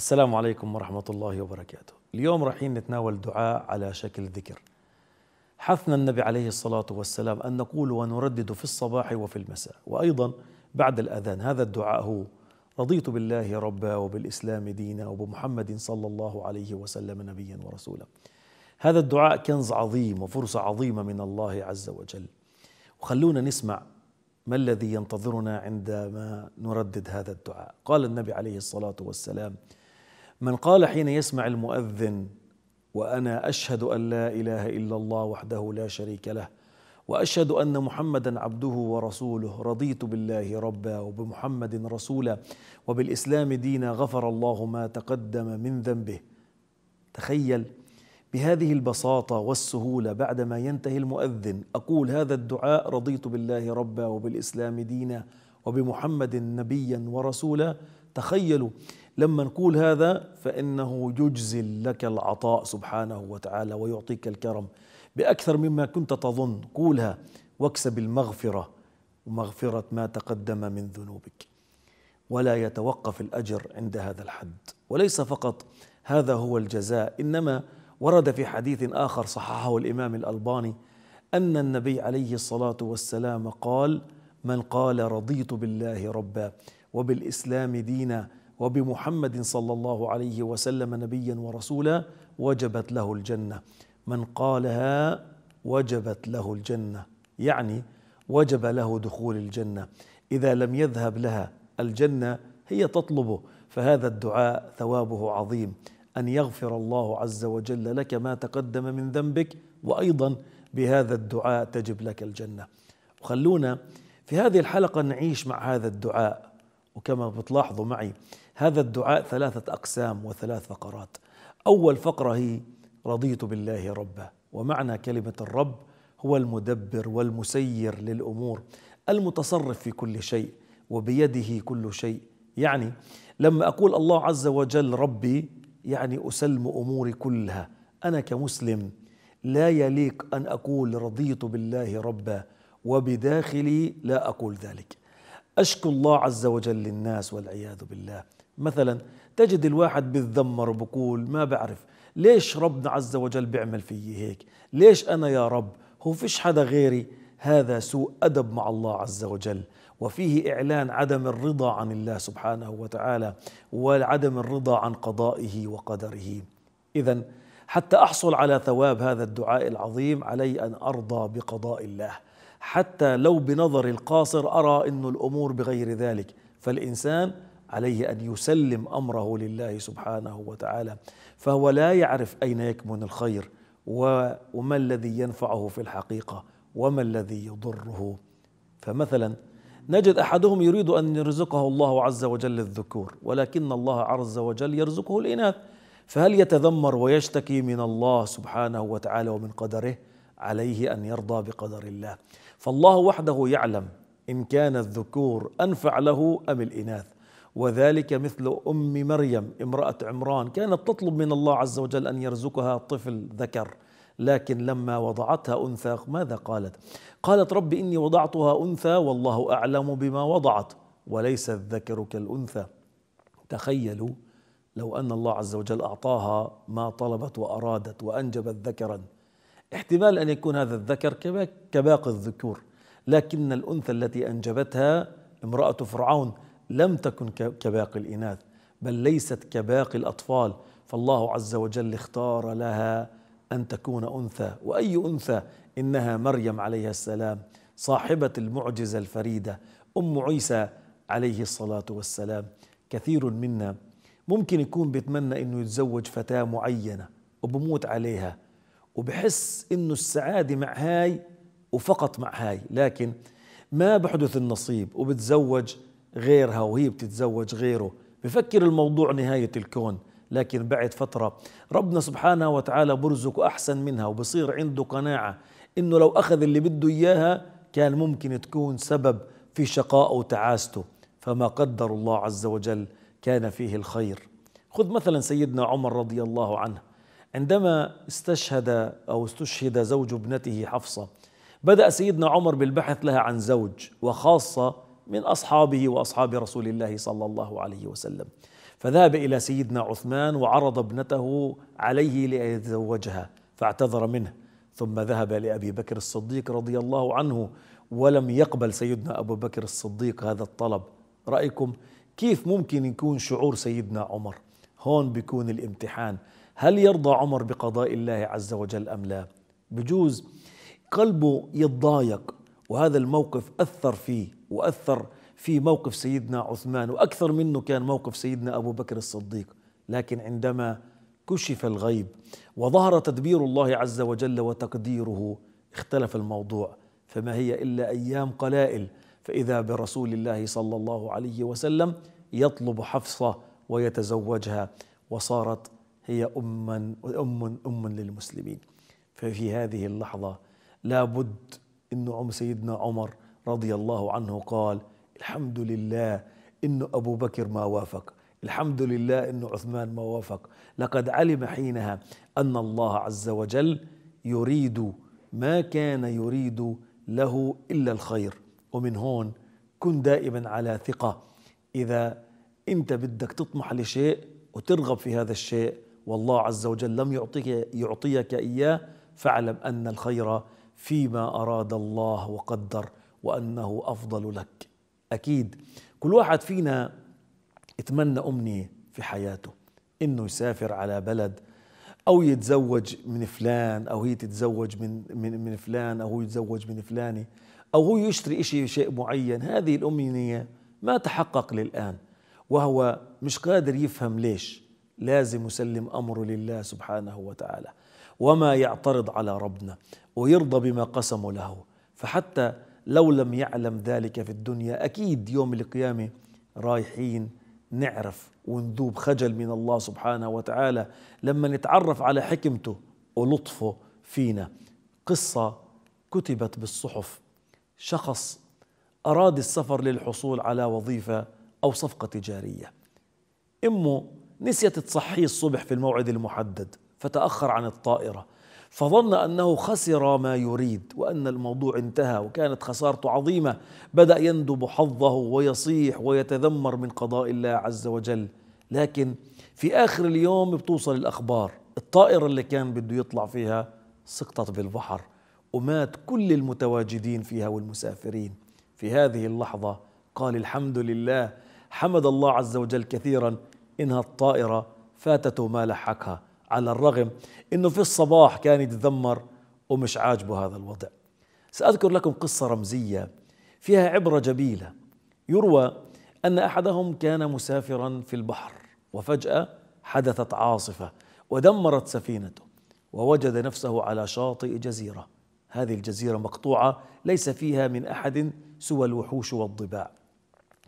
السلام عليكم ورحمة الله وبركاته اليوم رايحين نتناول دعاء على شكل ذكر حثنا النبي عليه الصلاة والسلام أن نقول ونردد في الصباح وفي المساء وأيضا بعد الأذان هذا الدعاء هو رضيت بالله ربا وبالإسلام دينا وبمحمد صلى الله عليه وسلم نبيا ورسولا هذا الدعاء كنز عظيم وفرصة عظيمة من الله عز وجل وخلونا نسمع ما الذي ينتظرنا عندما نردد هذا الدعاء قال النبي عليه الصلاة والسلام من قال حين يسمع المؤذن وانا اشهد ان لا اله الا الله وحده لا شريك له واشهد ان محمدا عبده ورسوله رضيت بالله ربا وبمحمد رسولا وبالاسلام دينا غفر الله ما تقدم من ذنبه تخيل بهذه البساطه والسهوله بعدما ينتهي المؤذن اقول هذا الدعاء رضيت بالله ربا وبالاسلام دينا وبمحمد نبيا ورسولا تخيلوا لما نقول هذا فإنه يجزل لك العطاء سبحانه وتعالى ويعطيك الكرم بأكثر مما كنت تظن قولها واكسب المغفرة ومغفرة ما تقدم من ذنوبك ولا يتوقف الأجر عند هذا الحد وليس فقط هذا هو الجزاء إنما ورد في حديث آخر صححه الإمام الألباني أن النبي عليه الصلاة والسلام قال من قال رضيت بالله ربا وبالإسلام دينا وبمحمد صلى الله عليه وسلم نبيا ورسولا وجبت له الجنة من قالها وجبت له الجنة يعني وجب له دخول الجنة إذا لم يذهب لها الجنة هي تطلبه فهذا الدعاء ثوابه عظيم أن يغفر الله عز وجل لك ما تقدم من ذنبك وأيضا بهذا الدعاء تجب لك الجنة وخلونا في هذه الحلقة نعيش مع هذا الدعاء وكما بتلاحظوا معي هذا الدعاء ثلاثة أقسام وثلاث فقرات أول فقرة هي رضيت بالله ربا ومعنى كلمة الرب هو المدبر والمسير للأمور المتصرف في كل شيء وبيده كل شيء يعني لما أقول الله عز وجل ربي يعني أسلم أموري كلها أنا كمسلم لا يليق أن أقول رضيت بالله ربا وبداخلي لا أقول ذلك أشكو الله عز وجل للناس والعياذ بالله مثلا تجد الواحد بيتذمر وبقول ما بعرف ليش ربنا عز وجل بيعمل فيي هيك ليش أنا يا رب هو فيش حدا غيري هذا سوء أدب مع الله عز وجل وفيه إعلان عدم الرضا عن الله سبحانه وتعالى وعدم الرضا عن قضائه وقدره إذا حتى أحصل على ثواب هذا الدعاء العظيم علي أن أرضى بقضاء الله حتى لو بنظر القاصر أرى أن الأمور بغير ذلك فالإنسان عليه أن يسلم أمره لله سبحانه وتعالى فهو لا يعرف أين يكمن الخير وما الذي ينفعه في الحقيقة وما الذي يضره فمثلا نجد احدهم يريد ان يرزقه الله عز وجل الذكور ولكن الله عز وجل يرزقه الاناث فهل يتذمر ويشتكي من الله سبحانه وتعالى ومن قدره عليه ان يرضى بقدر الله فالله وحده يعلم إن كان الذكور أنفع له أم الإناث وذلك مثل أم مريم امرأة عمران كانت تطلب من الله عز وجل أن يرزقها طفل ذكر لكن لما وضعتها أنثى ماذا قالت؟ قالت رب إني وضعتها أنثى والله أعلم بما وضعت وليس الذكر كالأنثى تخيلوا لو أن الله عز وجل أعطاها ما طلبت وأرادت وأنجبت ذكرا احتمال أن يكون هذا الذكر كباقي الذكور لكن الأنثى التي أنجبتها امرأة فرعون لم تكن كباقي الإناث بل ليست كباقي الأطفال فالله عز وجل اختار لها أن تكون أنثى وأي أنثى إنها مريم عليها السلام صاحبة المعجزة الفريدة أم عيسى عليه الصلاة والسلام كثير منا ممكن يكون بيتمنى أنه يتزوج فتاة معينة وبموت عليها وبحس انه السعاده مع هاي وفقط مع هاي لكن ما بحدث النصيب وبتزوج غيرها وهي بتتزوج غيره بفكر الموضوع نهايه الكون لكن بعد فتره ربنا سبحانه وتعالى برزق احسن منها وبصير عنده قناعه انه لو اخذ اللي بده اياها كان ممكن تكون سبب في شقائه وتعاسته فما قدر الله عز وجل كان فيه الخير خذ مثلا سيدنا عمر رضي الله عنه عندما استشهد أو استشهد زوج ابنته حفصة بدأ سيدنا عمر بالبحث لها عن زوج وخاصة من أصحابه وأصحاب رسول الله صلى الله عليه وسلم فذهب إلى سيدنا عثمان وعرض ابنته عليه ليتزوجها فاعتذر منه ثم ذهب لأبي بكر الصديق رضي الله عنه ولم يقبل سيدنا أبو بكر الصديق هذا الطلب رأيكم كيف ممكن يكون شعور سيدنا عمر هون بيكون الامتحان هل يرضى عمر بقضاء الله عز وجل أم لا بجوز قلبه يتضايق وهذا الموقف أثر فيه وأثر في موقف سيدنا عثمان وأكثر منه كان موقف سيدنا أبو بكر الصديق لكن عندما كشف الغيب وظهر تدبير الله عز وجل وتقديره اختلف الموضوع فما هي إلا أيام قلائل فإذا برسول الله صلى الله عليه وسلم يطلب حفصة ويتزوجها وصارت هي أما أم أم للمسلمين ففي هذه اللحظة لابد أن عم سيدنا عمر رضي الله عنه قال الحمد لله أن أبو بكر ما وافق الحمد لله أن عثمان ما وافق لقد علم حينها أن الله عز وجل يريد ما كان يريد له إلا الخير ومن هون كن دائما على ثقة إذا أنت بدك تطمح لشيء وترغب في هذا الشيء والله عز وجل لم يعطيك يعطيك اياه فاعلم ان الخير فيما اراد الله وقدر وانه افضل لك اكيد كل واحد فينا يتمنى امنيه في حياته انه يسافر على بلد او يتزوج من فلان او هي تتزوج من من من فلان او هو يتزوج من فلانه او هو يشتري شيء شيء معين هذه الامنيه ما تحقق للان وهو مش قادر يفهم ليش لازم يسلم امره لله سبحانه وتعالى وما يعترض على ربنا ويرضى بما قسم له فحتى لو لم يعلم ذلك في الدنيا اكيد يوم القيامه رايحين نعرف وندوب خجل من الله سبحانه وتعالى لما نتعرف على حكمته ولطفه فينا قصه كتبت بالصحف شخص اراد السفر للحصول على وظيفه او صفقه تجاريه امه نسيت تصحيه الصبح في الموعد المحدد فتأخر عن الطائرة فظن أنه خسر ما يريد وأن الموضوع انتهى وكانت خسارته عظيمة بدأ يندب حظه ويصيح ويتذمر من قضاء الله عز وجل لكن في آخر اليوم بتوصل الأخبار الطائرة اللي كان بده يطلع فيها سقطت بالبحر ومات كل المتواجدين فيها والمسافرين في هذه اللحظة قال الحمد لله حمد الله عز وجل كثيرا إنها الطائرة فاتته ما لحقها على الرغم أنه في الصباح كان يتذمر ومش عاجبه هذا الوضع سأذكر لكم قصة رمزية فيها عبرة جميلة يروى أن أحدهم كان مسافرا في البحر وفجأة حدثت عاصفة ودمرت سفينته ووجد نفسه على شاطئ جزيرة هذه الجزيرة مقطوعة ليس فيها من أحد سوى الوحوش والضباع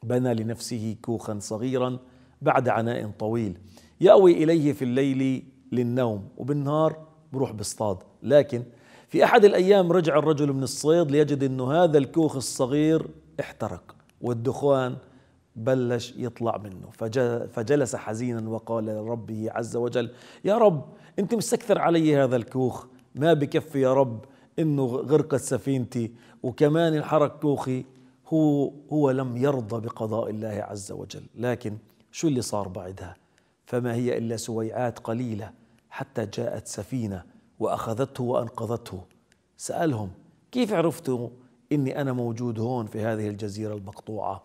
بنى لنفسه كوخا صغيرا بعد عناء طويل يأوي إليه في الليل للنوم وبالنهار بروح بيصطاد لكن في أحد الأيام رجع الرجل من الصيد ليجد أنه هذا الكوخ الصغير احترق والدخان بلش يطلع منه فجلس حزينا وقال لربه عز وجل يا رب أنت مستكثر علي هذا الكوخ ما بكفي يا رب أنه غرقت سفينتي وكمان انحرق كوخي هو هو لم يرضى بقضاء الله عز وجل لكن شو اللي صار بعدها فما هي إلا سويعات قليلة حتى جاءت سفينة وأخذته وأنقذته سألهم كيف عرفتوا إني أنا موجود هون في هذه الجزيرة المقطوعة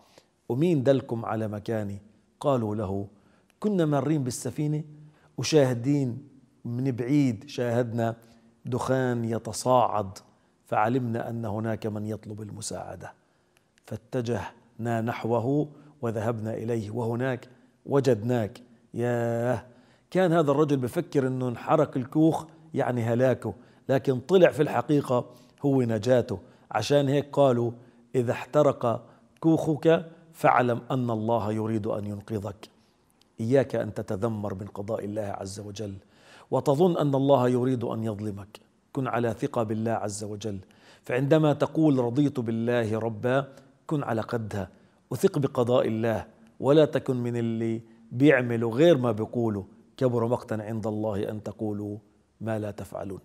ومين دلكم على مكاني قالوا له كنا مارين بالسفينة وشاهدين من بعيد شاهدنا دخان يتصاعد فعلمنا ان هناك من يطلب المساعده فاتجهنا نحوه وذهبنا اليه وهناك وجدناك ياه كان هذا الرجل بفكر انه انحرق الكوخ يعني هلاكه لكن طلع في الحقيقه هو نجاته عشان هيك قالوا اذا احترق كوخك فاعلم ان الله يريد ان ينقذك اياك ان تتذمر من قضاء الله عز وجل وتظن ان الله يريد ان يظلمك كن على ثقه بالله عز وجل فعندما تقول رضيت بالله ربا كن على قدها وثق بقضاء الله ولا تكن من اللي بيعملوا غير ما بيقولوا كبر مقتا عند الله أن تقولوا ما لا تفعلون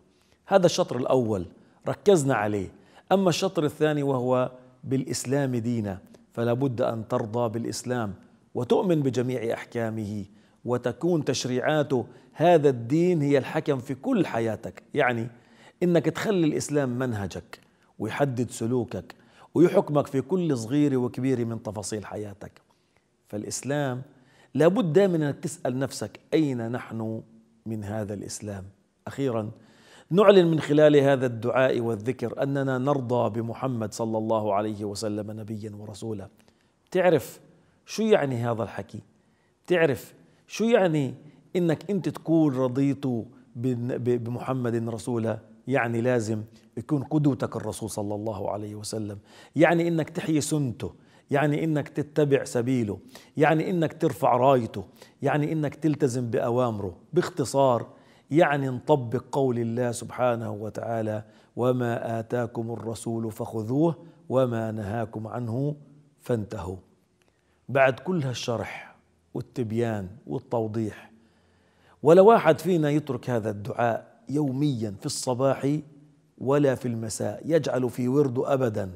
هذا الشطر الأول ركزنا عليه أما الشطر الثاني وهو بالإسلام دينا فلا بد أن ترضى بالإسلام وتؤمن بجميع أحكامه وتكون تشريعاته هذا الدين هي الحكم في كل حياتك يعني إنك تخلي الإسلام منهجك ويحدد سلوكك ويحكمك في كل صغيرة وكبيرة من تفاصيل حياتك فالإسلام لابد دائما أنك تسأل نفسك أين نحن من هذا الإسلام أخيرا نعلن من خلال هذا الدعاء والذكر أننا نرضى بمحمد صلى الله عليه وسلم نبيا ورسولا تعرف شو يعني هذا الحكي تعرف شو يعني انك انت تكون رضيت بمحمد رسولا يعني لازم يكون قدوتك الرسول صلى الله عليه وسلم يعني انك تحيي سنته يعني انك تتبع سبيله يعني انك ترفع رايته يعني انك تلتزم باوامره باختصار يعني نطبق قول الله سبحانه وتعالى وما اتاكم الرسول فخذوه وما نهاكم عنه فانتهوا بعد كل هالشرح والتبيان والتوضيح ولا واحد فينا يترك هذا الدعاء يوميا في الصباح ولا في المساء يجعل في ورده ابدا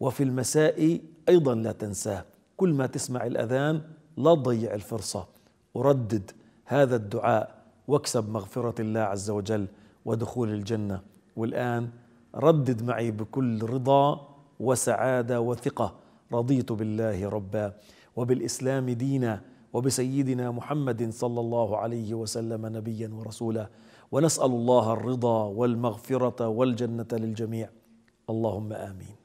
وفي المساء أيضا لا تنساه كل ما تسمع الأذان لا تضيع الفرصة وردد هذا الدعاء واكسب مغفرة الله عز وجل ودخول الجنة والآن ردد معي بكل رضا وسعادة وثقة رضيت بالله ربا وبالإسلام دينا وبسيدنا محمد صلى الله عليه وسلم نبيا ورسولا ونسأل الله الرضا والمغفرة والجنة للجميع اللهم آمين